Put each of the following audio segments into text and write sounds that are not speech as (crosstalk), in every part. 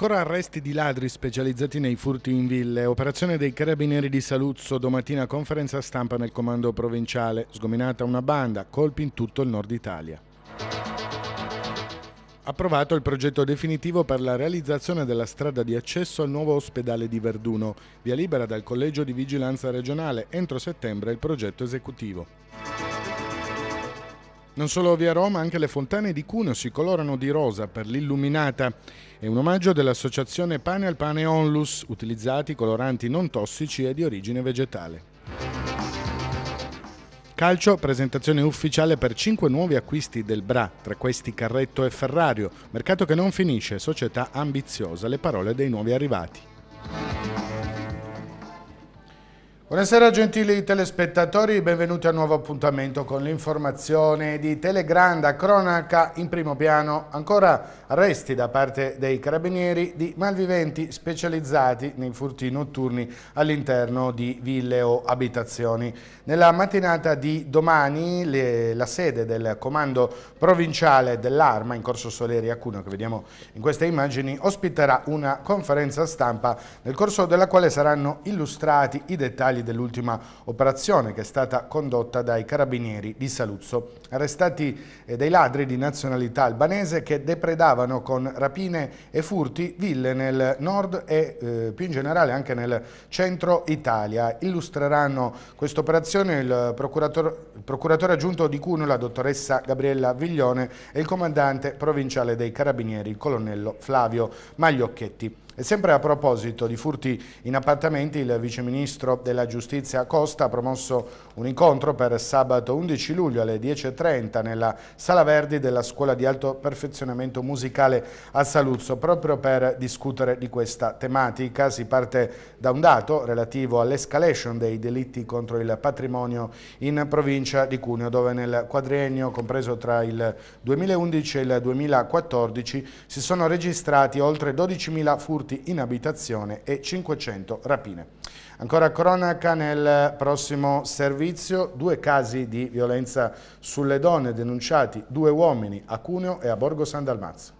Ancora arresti di ladri specializzati nei furti in ville. Operazione dei carabinieri di Saluzzo. Domattina conferenza stampa nel comando provinciale. Sgominata una banda. Colpi in tutto il nord Italia. Approvato il progetto definitivo per la realizzazione della strada di accesso al nuovo ospedale di Verduno. Via libera dal Collegio di Vigilanza Regionale. Entro settembre il progetto esecutivo. Non solo via Roma, anche le fontane di Cuneo si colorano di rosa per l'illuminata. È un omaggio dell'associazione Pane al Pane Onlus, utilizzati coloranti non tossici e di origine vegetale. Calcio, presentazione ufficiale per 5 nuovi acquisti del Bra, tra questi Carretto e Ferrario, mercato che non finisce, società ambiziosa, le parole dei nuovi arrivati. Buonasera gentili telespettatori, benvenuti a un nuovo appuntamento con l'informazione di Telegranda, cronaca in primo piano, ancora arresti da parte dei carabinieri di malviventi specializzati nei furti notturni all'interno di ville o abitazioni. Nella mattinata di domani le, la sede del comando provinciale dell'Arma in corso Soleri a Cuneo, che vediamo in queste immagini, ospiterà una conferenza stampa nel corso della quale saranno illustrati i dettagli finali dell'ultima operazione che è stata condotta dai carabinieri di Saluzzo, arrestati eh, dei ladri di nazionalità albanese che depredavano con rapine e furti ville nel nord e eh, più in generale anche nel centro Italia. Illustreranno questa operazione il procuratore, il procuratore aggiunto di Cuno, la dottoressa Gabriella Viglione e il comandante provinciale dei carabinieri, il colonnello Flavio Magliocchetti. E sempre a proposito di furti in appartamenti, il viceministro della giustizia Costa ha promosso un incontro per sabato 11 luglio alle 10.30 nella Sala Verdi della Scuola di Alto Perfezionamento Musicale a Saluzzo, proprio per discutere di questa tematica. Si parte da un dato relativo all'escalation dei delitti contro il patrimonio in provincia di Cuneo, dove nel quadriennio compreso tra il 2011 e il 2014 si sono registrati oltre 12.000 furti in abitazione e 500 rapine. Ancora cronaca nel prossimo servizio, due casi di violenza sulle donne denunciati, due uomini a Cuneo e a Borgo San Dalmazzo.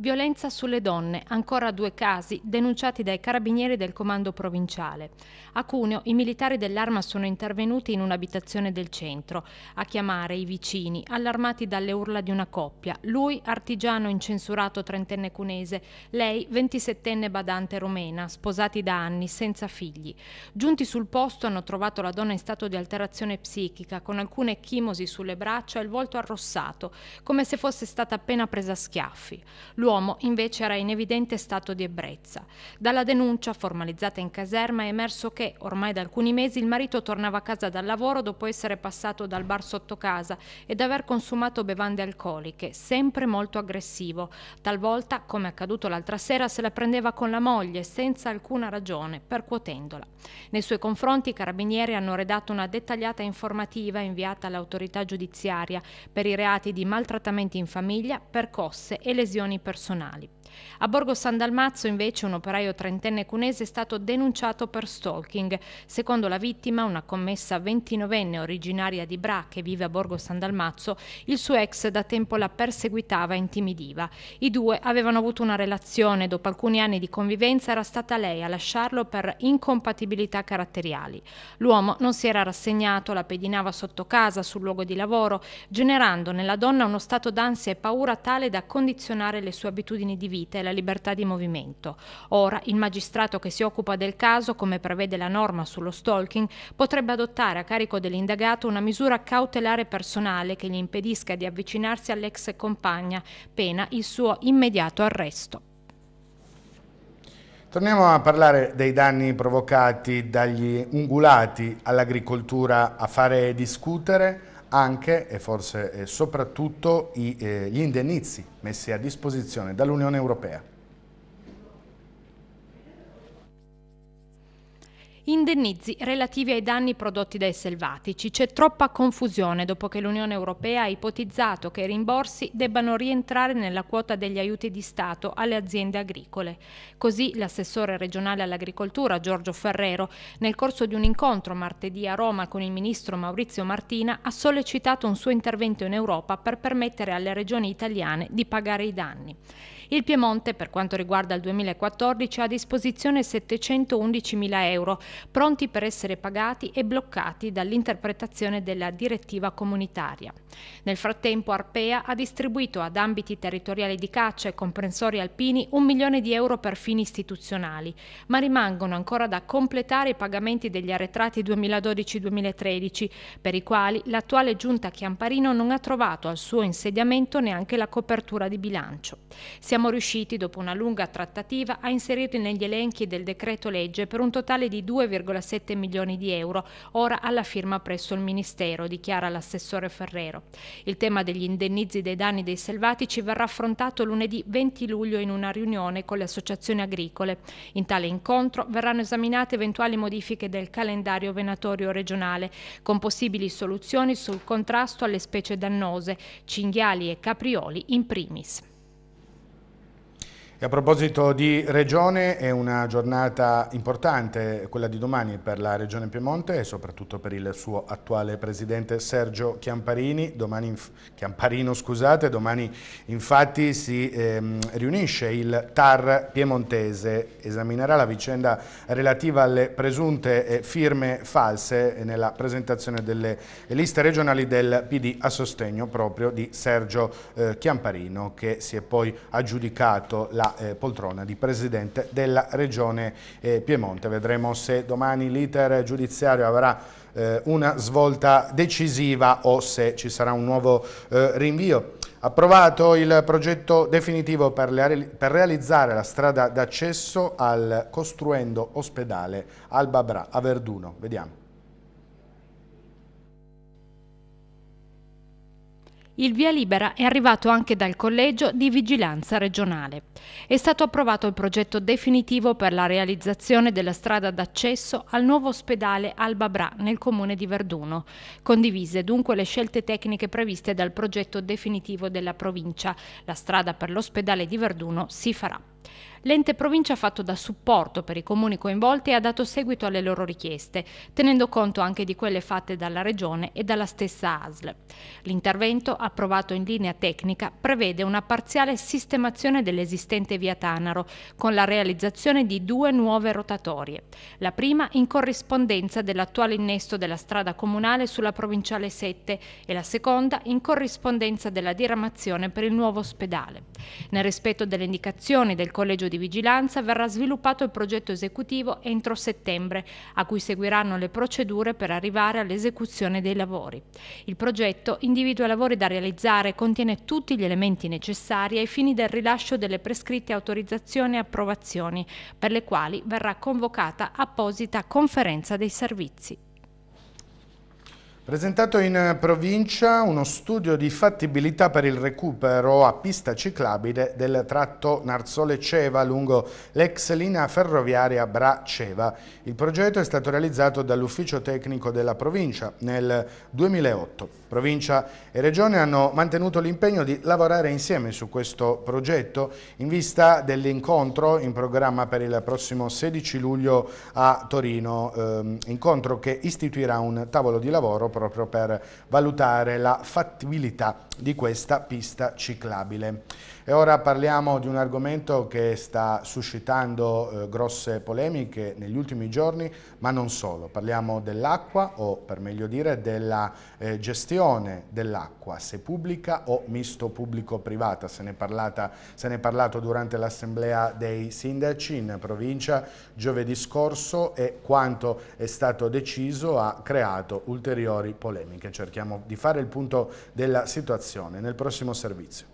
Violenza sulle donne, ancora due casi denunciati dai carabinieri del comando provinciale. A Cuneo i militari dell'arma sono intervenuti in un'abitazione del centro a chiamare i vicini, allarmati dalle urla di una coppia, lui artigiano incensurato trentenne cunese, lei ventisettenne badante romena, sposati da anni, senza figli. Giunti sul posto hanno trovato la donna in stato di alterazione psichica, con alcune chimosi sulle braccia e il volto arrossato, come se fosse stata appena presa a schiaffi. L'uomo L'uomo invece era in evidente stato di ebbrezza. Dalla denuncia formalizzata in caserma è emerso che, ormai da alcuni mesi, il marito tornava a casa dal lavoro dopo essere passato dal bar sotto casa ed aver consumato bevande alcoliche, sempre molto aggressivo. Talvolta, come accaduto l'altra sera, se la prendeva con la moglie senza alcuna ragione, percuotendola. Nei suoi confronti i carabinieri hanno redatto una dettagliata informativa inviata all'autorità giudiziaria per i reati di maltrattamenti in famiglia, percosse e lesioni personali personali. A Borgo San Dalmazzo invece un operaio trentenne cunese è stato denunciato per stalking. Secondo la vittima, una commessa ventinovenne originaria di Bra che vive a Borgo San Dalmazzo, il suo ex da tempo la perseguitava e intimidiva. I due avevano avuto una relazione, dopo alcuni anni di convivenza era stata lei a lasciarlo per incompatibilità caratteriali. L'uomo non si era rassegnato, la pedinava sotto casa, sul luogo di lavoro, generando nella donna uno stato d'ansia e paura tale da condizionare le sue abitudini di vita vita e la libertà di movimento. Ora il magistrato che si occupa del caso, come prevede la norma sullo stalking, potrebbe adottare a carico dell'indagato una misura cautelare personale che gli impedisca di avvicinarsi all'ex compagna, pena il suo immediato arresto. Torniamo a parlare dei danni provocati dagli ungulati all'agricoltura a fare discutere anche e forse soprattutto eh, gli indennizi messi a disposizione dall'Unione Europea. Indennizi relativi ai danni prodotti dai selvatici. C'è troppa confusione dopo che l'Unione Europea ha ipotizzato che i rimborsi debbano rientrare nella quota degli aiuti di Stato alle aziende agricole. Così l'assessore regionale all'agricoltura Giorgio Ferrero, nel corso di un incontro martedì a Roma con il ministro Maurizio Martina, ha sollecitato un suo intervento in Europa per permettere alle regioni italiane di pagare i danni. Il Piemonte, per quanto riguarda il 2014, ha a disposizione 711 mila euro, pronti per essere pagati e bloccati dall'interpretazione della direttiva comunitaria. Nel frattempo Arpea ha distribuito ad ambiti territoriali di caccia e comprensori alpini un milione di euro per fini istituzionali, ma rimangono ancora da completare i pagamenti degli arretrati 2012-2013, per i quali l'attuale giunta Chiamparino non ha trovato al suo insediamento neanche la copertura di bilancio. Siamo siamo riusciti, dopo una lunga trattativa, a inserirli negli elenchi del decreto legge per un totale di 2,7 milioni di euro, ora alla firma presso il Ministero, dichiara l'assessore Ferrero. Il tema degli indennizi dei danni dei selvatici verrà affrontato lunedì 20 luglio in una riunione con le associazioni agricole. In tale incontro verranno esaminate eventuali modifiche del calendario venatorio regionale, con possibili soluzioni sul contrasto alle specie dannose, cinghiali e caprioli in primis. E a proposito di Regione, è una giornata importante quella di domani per la Regione Piemonte e soprattutto per il suo attuale Presidente Sergio Chiamparini. Domani, Chiamparino, scusate, domani infatti si ehm, riunisce il TAR piemontese, esaminerà la vicenda relativa alle presunte eh, firme false nella presentazione delle liste regionali del PD a sostegno proprio di Sergio eh, Chiamparino che si è poi aggiudicato la la eh, poltrona di Presidente della Regione eh, Piemonte. Vedremo se domani l'iter giudiziario avrà eh, una svolta decisiva o se ci sarà un nuovo rinvio. Approvato il progetto definitivo per, le, per realizzare la strada d'accesso al costruendo ospedale Alba Bra a Verduno. Vediamo. Il via libera è arrivato anche dal Collegio di Vigilanza Regionale. È stato approvato il progetto definitivo per la realizzazione della strada d'accesso al nuovo ospedale Albabrà nel comune di Verduno. Condivise dunque le scelte tecniche previste dal progetto definitivo della provincia. La strada per l'ospedale di Verduno si farà. L'ente provincia ha fatto da supporto per i comuni coinvolti e ha dato seguito alle loro richieste, tenendo conto anche di quelle fatte dalla Regione e dalla stessa ASL. L'intervento, approvato in linea tecnica, prevede una parziale sistemazione dell'esistente via Tanaro, con la realizzazione di due nuove rotatorie. La prima in corrispondenza dell'attuale innesto della strada comunale sulla provinciale 7 e la seconda in corrispondenza della diramazione per il nuovo ospedale. Nel rispetto delle indicazioni del del Collegio di Vigilanza verrà sviluppato il progetto esecutivo entro settembre, a cui seguiranno le procedure per arrivare all'esecuzione dei lavori. Il progetto individua i lavori da realizzare e contiene tutti gli elementi necessari ai fini del rilascio delle prescritte autorizzazioni e approvazioni, per le quali verrà convocata apposita conferenza dei servizi. Presentato in provincia uno studio di fattibilità per il recupero a pista ciclabile del tratto Narzole-Ceva lungo l'ex linea ferroviaria Bra-Ceva. Il progetto è stato realizzato dall'ufficio tecnico della provincia nel 2008. Provincia e Regione hanno mantenuto l'impegno di lavorare insieme su questo progetto in vista dell'incontro in programma per il prossimo 16 luglio a Torino, ehm, incontro che istituirà un tavolo di lavoro proprio per valutare la fattibilità di questa pista ciclabile. E ora parliamo di un argomento che sta suscitando eh, grosse polemiche negli ultimi giorni, ma non solo. Parliamo dell'acqua o, per meglio dire, della eh, gestione dell'acqua, se pubblica o misto pubblico-privata. Se, se ne è parlato durante l'assemblea dei sindaci in provincia giovedì scorso e quanto è stato deciso ha creato ulteriori polemiche. Cerchiamo di fare il punto della situazione nel prossimo servizio.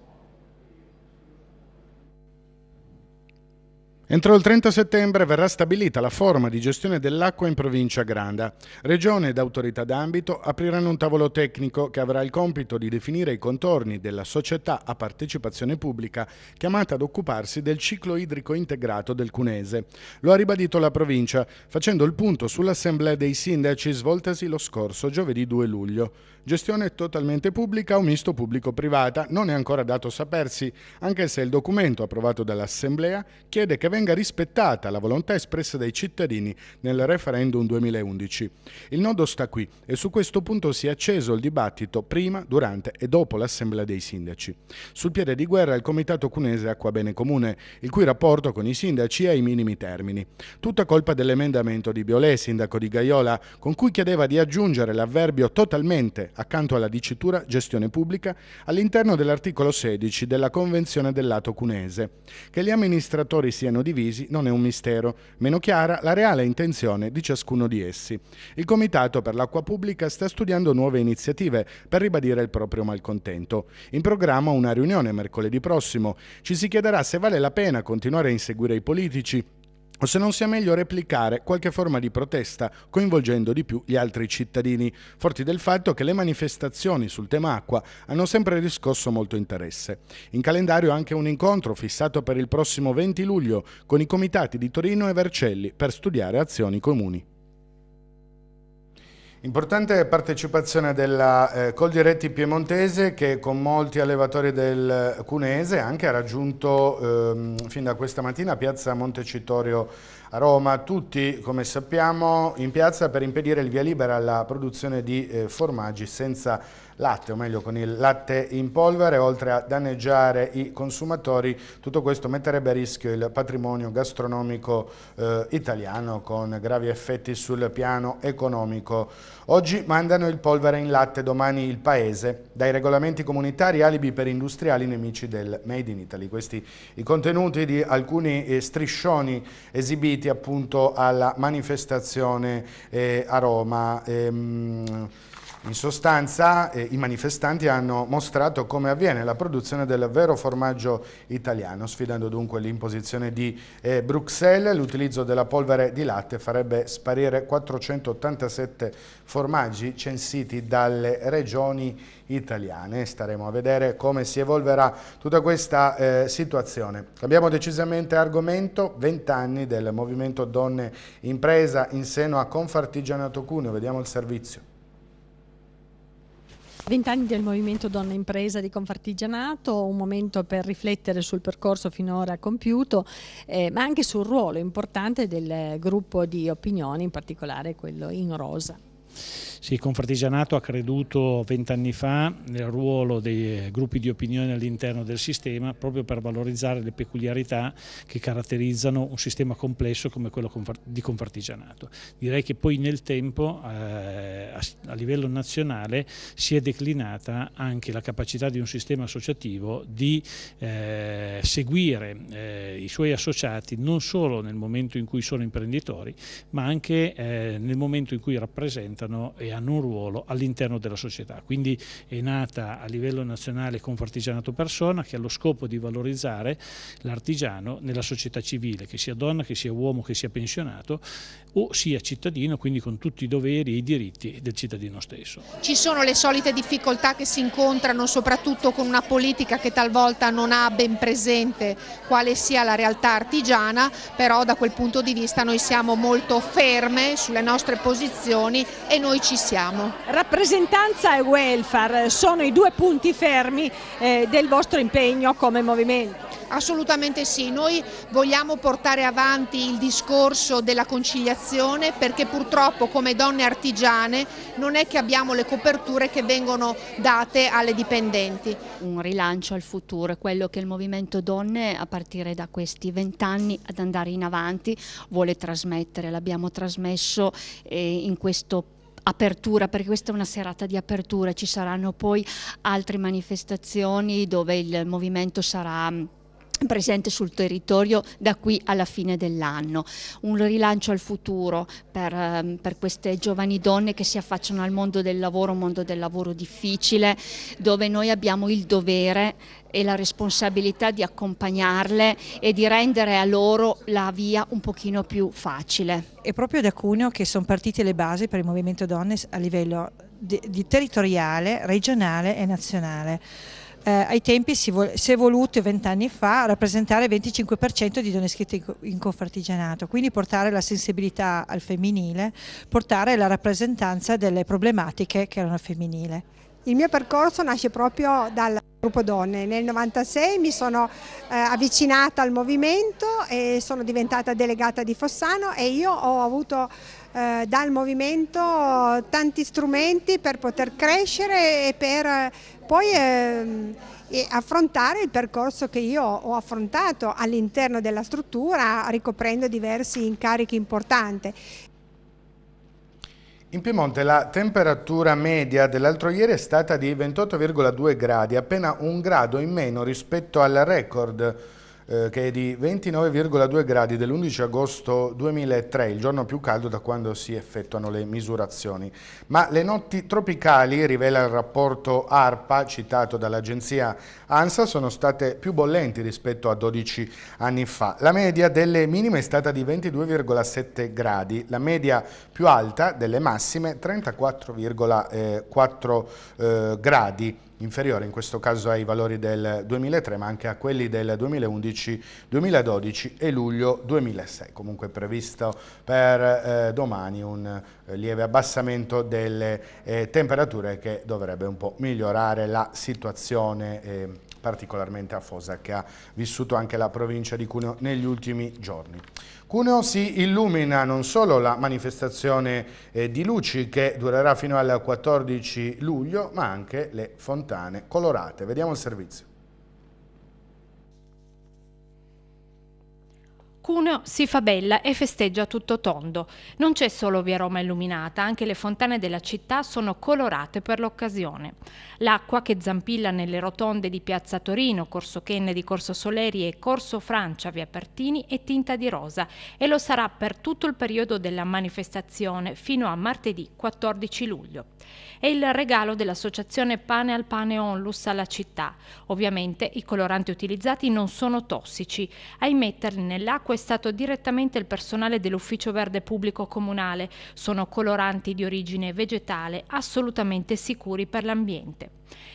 Entro il 30 settembre verrà stabilita la forma di gestione dell'acqua in provincia Granda. Regione ed autorità d'ambito apriranno un tavolo tecnico che avrà il compito di definire i contorni della società a partecipazione pubblica chiamata ad occuparsi del ciclo idrico integrato del Cunese. Lo ha ribadito la provincia facendo il punto sull'assemblea dei sindaci svoltasi lo scorso giovedì 2 luglio. Gestione totalmente pubblica o misto pubblico-privata non è ancora dato sapersi, anche se il documento approvato dall'Assemblea chiede che venga rispettata la volontà espressa dai cittadini nel referendum 2011. Il nodo sta qui e su questo punto si è acceso il dibattito prima, durante e dopo l'Assemblea dei sindaci. Sul piede di guerra il Comitato Cunese Acqua Bene Comune, il cui rapporto con i sindaci è ai minimi termini. Tutta colpa dell'emendamento di Biolè, sindaco di Gaiola, con cui chiedeva di aggiungere l'avverbio totalmente accanto alla dicitura gestione pubblica, all'interno dell'articolo 16 della Convenzione del lato cunese. Che gli amministratori siano divisi non è un mistero, meno chiara la reale intenzione di ciascuno di essi. Il Comitato per l'acqua pubblica sta studiando nuove iniziative per ribadire il proprio malcontento. In programma una riunione mercoledì prossimo. Ci si chiederà se vale la pena continuare a inseguire i politici o se non sia meglio replicare qualche forma di protesta coinvolgendo di più gli altri cittadini, forti del fatto che le manifestazioni sul tema acqua hanno sempre riscosso molto interesse. In calendario anche un incontro fissato per il prossimo 20 luglio con i comitati di Torino e Vercelli per studiare azioni comuni. Importante partecipazione della eh, Coldiretti Piemontese che con molti allevatori del eh, Cunese anche ha raggiunto ehm, fin da questa mattina piazza Montecitorio a Roma, tutti come sappiamo in piazza per impedire il via libera alla produzione di eh, formaggi senza latte, o meglio con il latte in polvere, oltre a danneggiare i consumatori, tutto questo metterebbe a rischio il patrimonio gastronomico eh, italiano con gravi effetti sul piano economico. Oggi mandano il polvere in latte, domani il paese, dai regolamenti comunitari alibi per industriali nemici del Made in Italy. Questi i contenuti di alcuni eh, striscioni esibiti appunto alla manifestazione eh, a Roma. Ehm, in sostanza eh, i manifestanti hanno mostrato come avviene la produzione del vero formaggio italiano, sfidando dunque l'imposizione di eh, Bruxelles. L'utilizzo della polvere di latte farebbe sparire 487 formaggi censiti dalle regioni italiane. Staremo a vedere come si evolverà tutta questa eh, situazione. Abbiamo decisamente argomento, 20 anni del movimento Donne Impresa in seno a Confartigianato Cuneo. Vediamo il servizio. Vent'anni del movimento Donna Impresa di Confartigianato, un momento per riflettere sul percorso finora compiuto, eh, ma anche sul ruolo importante del gruppo di opinioni, in particolare quello in rosa. Sì, il Confartigianato ha creduto vent'anni fa nel ruolo dei gruppi di opinione all'interno del sistema proprio per valorizzare le peculiarità che caratterizzano un sistema complesso come quello di Confartigianato. Direi che poi nel tempo eh, a livello nazionale si è declinata anche la capacità di un sistema associativo di eh, seguire eh, i suoi associati non solo nel momento in cui sono imprenditori ma anche nel momento in cui rappresentano e hanno un ruolo all'interno della società. Quindi è nata a livello nazionale Confartigianato Persona che ha lo scopo di valorizzare l'artigiano nella società civile, che sia donna, che sia uomo, che sia pensionato o sia cittadino, quindi con tutti i doveri e i diritti del cittadino stesso. Ci sono le solite difficoltà che si incontrano soprattutto con una politica che talvolta non ha ben presente quale sia la realtà artigiana, però da quel punto di vista noi siamo molto ferme sulle nostre posizioni e noi ci ci siamo. Rappresentanza e welfare sono i due punti fermi eh, del vostro impegno come movimento. Assolutamente sì, noi vogliamo portare avanti il discorso della conciliazione perché purtroppo come donne artigiane non è che abbiamo le coperture che vengono date alle dipendenti. Un rilancio al futuro è quello che il movimento donne a partire da questi vent'anni ad andare in avanti vuole trasmettere, l'abbiamo trasmesso eh, in questo apertura, perché questa è una serata di apertura, ci saranno poi altre manifestazioni dove il movimento sarà presente sul territorio da qui alla fine dell'anno. Un rilancio al futuro per, ehm, per, queste giovani donne che si affacciano al mondo del lavoro, un mondo del lavoro difficile, dove noi abbiamo il dovere e la responsabilità di accompagnarle e di rendere a loro la via un pochino più facile. È proprio da Cuneo che sono partite le basi per il Movimento Donne a livello di, di territoriale, regionale e nazionale eh, ai tempi si, vo si è voluto vent'anni fa rappresentare il 25% di donne iscritte in, co in confartigianato, quindi portare la sensibilità al femminile, portare la rappresentanza delle problematiche che erano femminile. Il mio percorso nasce proprio dal gruppo donne. Nel 1996 mi sono eh, avvicinata al movimento e sono diventata delegata di Fossano e io ho avuto eh, dal movimento tanti strumenti per poter crescere e per poi ehm, e affrontare il percorso che io ho affrontato all'interno della struttura ricoprendo diversi incarichi importanti. In Piemonte la temperatura media dell'altro ieri è stata di 28,2 gradi, appena un grado in meno rispetto al record eh, che è di 29,2 gradi dell'11 agosto 2003, il giorno più caldo da quando si effettuano le misurazioni. Ma le notti tropicali, rivela il rapporto ARPA, citato dall'agenzia ANSA, sono state più bollenti rispetto a 12 anni fa. La media delle minime è stata di 22,7 gradi, la media più alta delle massime 34,4 eh, eh, gradi inferiore in questo caso ai valori del 2003 ma anche a quelli del 2011, 2012 e luglio 2006. Comunque è previsto per eh, domani un eh, lieve abbassamento delle eh, temperature che dovrebbe un po' migliorare la situazione eh, particolarmente a Fosa che ha vissuto anche la provincia di Cuneo negli ultimi giorni. Cuneo si illumina non solo la manifestazione eh, di luci che durerà fino al 14 luglio ma anche le fontane colorate. Vediamo il servizio. Cuneo si fa bella e festeggia tutto tondo. Non c'è solo via Roma illuminata, anche le fontane della città sono colorate per l'occasione. L'acqua che zampilla nelle rotonde di Piazza Torino, Corso Kennedy, Corso Soleri e Corso Francia, via Pertini, è tinta di rosa e lo sarà per tutto il periodo della manifestazione fino a martedì 14 luglio. È il regalo dell'associazione Pane al Pane Onlus alla città. Ovviamente i coloranti utilizzati non sono tossici. A immetterli nell'acqua è stato direttamente il personale dell'Ufficio Verde Pubblico Comunale. Sono coloranti di origine vegetale assolutamente sicuri per l'ambiente.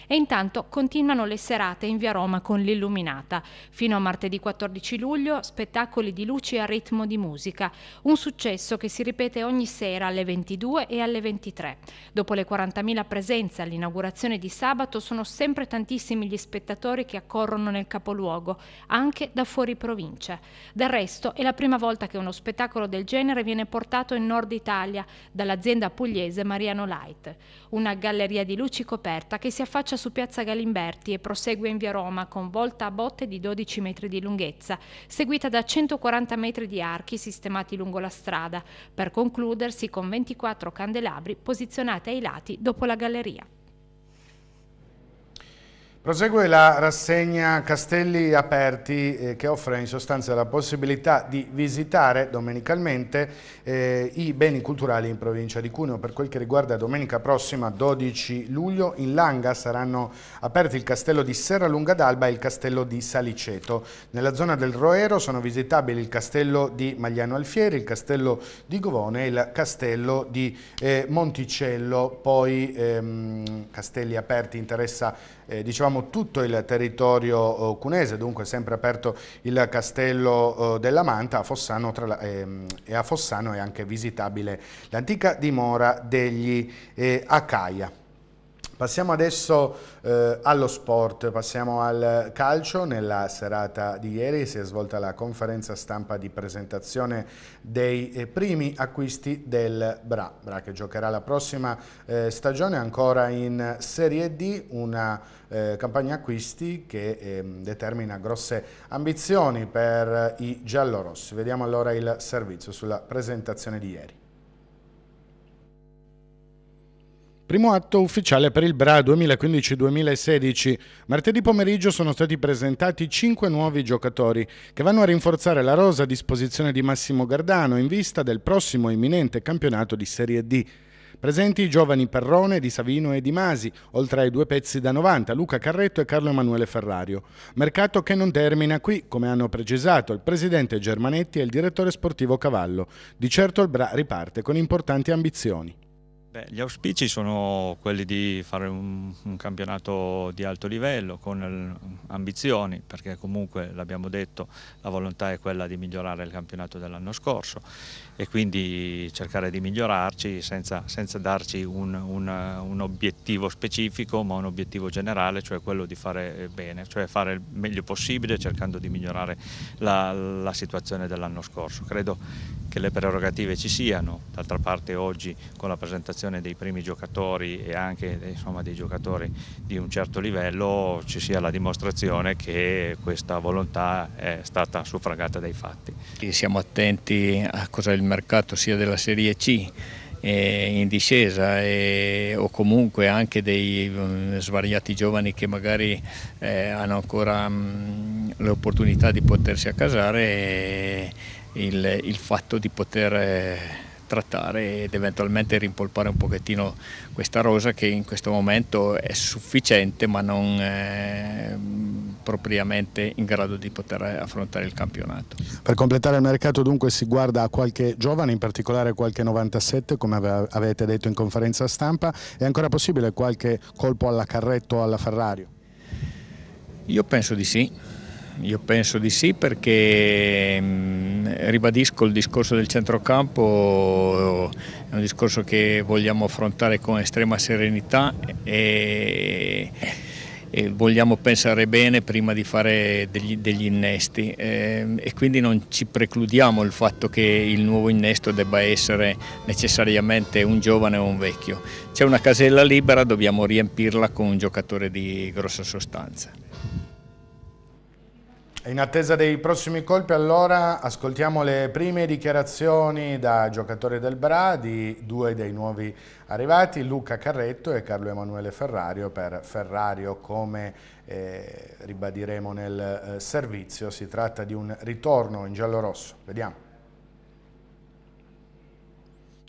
E intanto continuano le serate in via Roma con l'Illuminata. Fino a martedì 14 luglio spettacoli di luci a ritmo di musica, un successo che si ripete ogni sera alle 22 e alle 23. Dopo le 40.000 presenze all'inaugurazione di sabato sono sempre tantissimi gli spettatori che accorrono nel capoluogo, anche da fuori provincia. Del resto è la prima volta che uno spettacolo del genere viene portato in Nord Italia dall'azienda pugliese Mariano Light, una galleria di luci coperta che si si affaccia su piazza Galimberti e prosegue in via Roma con volta a botte di 12 metri di lunghezza, seguita da 140 metri di archi sistemati lungo la strada, per concludersi con 24 candelabri posizionati ai lati dopo la galleria. Prosegue la rassegna Castelli Aperti eh, che offre in sostanza la possibilità di visitare domenicalmente eh, i beni culturali in provincia di Cuneo. Per quel che riguarda domenica prossima 12 luglio in Langa saranno aperti il castello di Serra Lunga d'Alba e il castello di Saliceto. Nella zona del Roero sono visitabili il castello di Magliano Alfieri, il castello di Govone e il castello di eh, Monticello. Poi ehm, Castelli Aperti interessa eh, diciamo diciamo, tutto il territorio eh, cunese, dunque sempre aperto il castello eh, della Manta a Fossano, la, ehm, e a Fossano è anche visitabile l'antica dimora degli eh, Acaia. Passiamo adesso eh, allo sport, passiamo al calcio. Nella serata di ieri si è svolta la conferenza stampa di presentazione dei eh, primi acquisti del Bra. Bra che giocherà la prossima eh, stagione ancora in Serie D, una eh, campagna acquisti che ehm, determina grosse ambizioni per eh, i giallorossi. Vediamo allora il servizio sulla presentazione di ieri. Primo atto ufficiale per il BRA 2015-2016. Martedì pomeriggio sono stati presentati cinque nuovi giocatori che vanno a rinforzare la rosa a disposizione di Massimo Gardano in vista del prossimo imminente campionato di Serie D. Presenti i giovani Perrone, Di Savino e Di Masi, oltre ai due pezzi da 90, Luca Carretto e Carlo Emanuele Ferrario. Mercato che non termina qui, come hanno precisato il presidente Germanetti e il direttore sportivo Cavallo. Di certo il Bra riparte con importanti ambizioni. Beh, gli auspici sono quelli di fare un, un campionato di alto livello con ambizioni, perché comunque l'abbiamo detto, la volontà è quella di migliorare il campionato dell'anno scorso e quindi cercare di migliorarci senza, senza darci un, un, un, obiettivo specifico ma un obiettivo generale, cioè quello di fare eh, bene, cioè fare il meglio possibile cercando di migliorare la, la situazione dell'anno scorso. Credo che le prerogative ci siano, d'altra parte oggi con la presentazione dei primi giocatori e anche insomma, dei giocatori di un certo livello ci sia la dimostrazione che questa volontà è stata suffragata dai fatti. Siamo attenti a cosa il mercato sia della Serie C eh, in discesa e, o comunque anche dei mm, svariati giovani che magari eh, hanno ancora mh, mm, l'opportunità di potersi accasare eh, il, il, fatto di poter eh, trattare ed eventualmente rimpolpare un pochettino questa rosa che in questo momento è sufficiente ma non è mm, propriamente in grado di poter affrontare il campionato. Per completare il mercato dunque si guarda a qualche giovane, in particolare qualche 97 come avete detto in conferenza stampa, è ancora possibile qualche colpo alla Carretto o alla Ferrari? Io penso di sì, io penso di sì perché mm, ribadisco il discorso del centrocampo, è un discorso che vogliamo affrontare con estrema serenità e, e vogliamo pensare bene prima di fare degli, degli innesti e, ehm, e quindi non ci precludiamo il fatto che il nuovo innesto debba essere necessariamente un giovane o un vecchio. C'è una casella libera, dobbiamo riempirla con un giocatore di grossa sostanza. In attesa dei prossimi colpi allora ascoltiamo le prime dichiarazioni da giocatore del Bra di due dei nuovi arrivati, Luca Carretto e Carlo Emanuele Ferrario per Ferrario come eh, ribadiremo nel eh, servizio, si tratta di un ritorno in giallo rosso. Vediamo.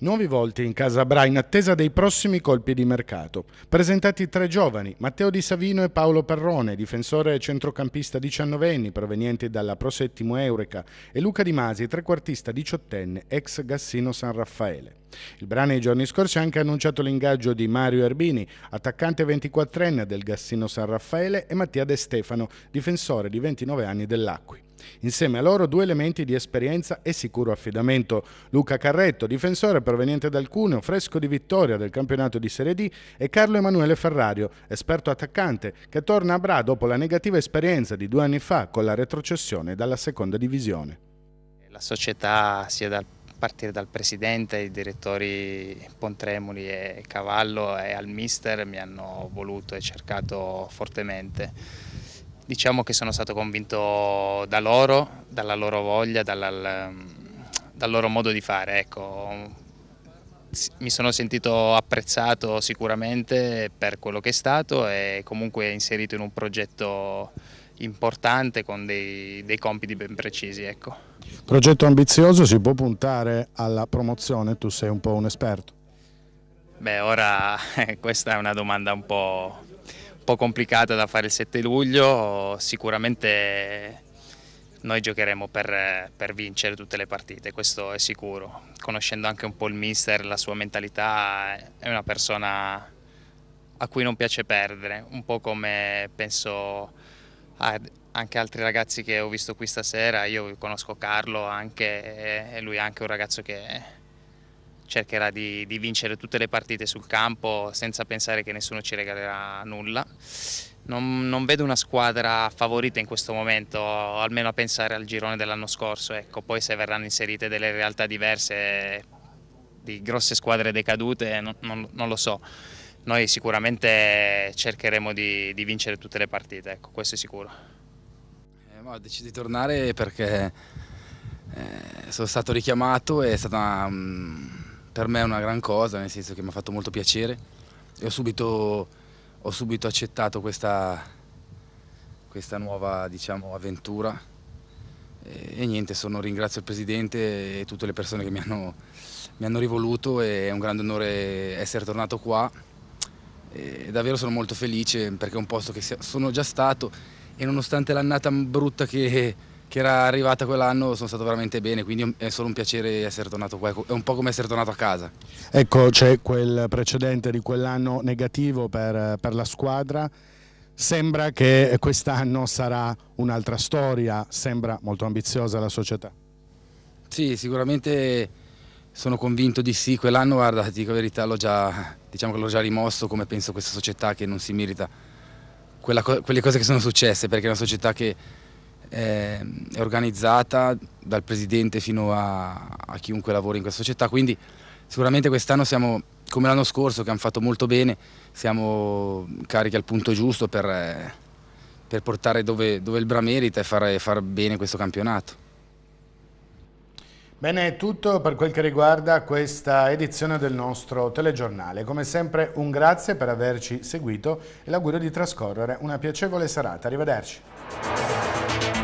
Nuovi volti in casa Bra in attesa dei prossimi colpi di mercato. Presentati tre giovani, Matteo Di Savino e Paolo Perrone, difensore centrocampista 19 diciannovenni provenienti dalla Pro Settimo Eureka, e Luca Di Masi, trequartista 18enne, ex Gassino San Raffaele. Il Bra nei giorni scorsi ha anche annunciato l'ingaggio di Mario Erbini, attaccante 24enne del Gassino San Raffaele, e Mattia De Stefano, difensore di 29 anni dell'Acqui. Insieme a loro due elementi di esperienza e sicuro affidamento. Luca Carretto, difensore proveniente dal Cuneo, fresco di vittoria del campionato di Serie D, e Carlo Emanuele Ferrario, esperto attaccante, che torna a Bra dopo la negativa esperienza di due anni fa con la retrocessione dalla seconda divisione. La società, sia dal partire dal presidente, i direttori Pontremoli e Cavallo e al mister mi hanno voluto e cercato fortemente Diciamo che sono stato convinto da loro, dalla loro voglia, dalla, dal loro modo di fare. Ecco. Mi sono sentito apprezzato sicuramente per quello che è stato e comunque inserito in un progetto importante con dei, dei compiti ben precisi. Ecco. Progetto ambizioso, si può puntare alla promozione? Tu sei un po' un esperto. Beh, ora (laughs) questa è una domanda un po' un po' complicata da fare il 7 luglio, sicuramente noi giocheremo per, per, vincere tutte le partite, questo è sicuro. Conoscendo anche un po' il mister, la sua mentalità, è una persona a cui non piace perdere, un po' come penso anche altri ragazzi che ho visto qui stasera, io conosco Carlo anche, e lui è anche un ragazzo che cercherà di, di, vincere tutte le partite sul campo senza pensare che nessuno ci regalerà nulla. Non, non vedo una squadra favorita in questo momento, almeno a pensare al girone dell'anno scorso. Ecco, poi se verranno inserite delle realtà diverse di grosse squadre decadute, non, non, non lo so. Noi sicuramente cercheremo di, di vincere tutte le partite, ecco, questo è sicuro. Eh, ma decidi di tornare perché eh, sono stato richiamato e è stata... Um per me è una gran cosa, nel senso che mi ha fatto molto piacere e ho subito, ho subito accettato questa, questa nuova diciamo, avventura e, e, niente, sono, ringrazio il Presidente e tutte le persone che mi hanno, mi hanno rivoluto è un grande onore essere tornato qua e davvero sono molto felice perché è un posto che sono già stato e nonostante l'annata brutta che, che era arrivata quell'anno sono stato veramente bene, quindi è solo un piacere essere tornato qua, è un po' come essere tornato a casa. Ecco, c'è quel precedente di quell'anno negativo per, per, la squadra, sembra che quest'anno sarà un'altra storia, sembra molto ambiziosa la società. Sì, sicuramente sono convinto di sì, quell'anno guarda, ti dico la verità, l'ho già, diciamo l'ho già rimosso come penso questa società che non si merita quelle cose che sono successe, perché è una società che Ehm, è organizzata dal presidente fino a, a chiunque lavora in questa società, quindi sicuramente quest'anno siamo come l'anno scorso che hanno fatto molto bene, siamo carichi al punto giusto per, eh, per portare dove, dove, il Bra merita e far, far bene questo campionato. Bene, è tutto per quel che riguarda questa edizione del nostro telegiornale. Come sempre un grazie per averci seguito e l'augurio di trascorrere una piacevole serata. Arrivederci.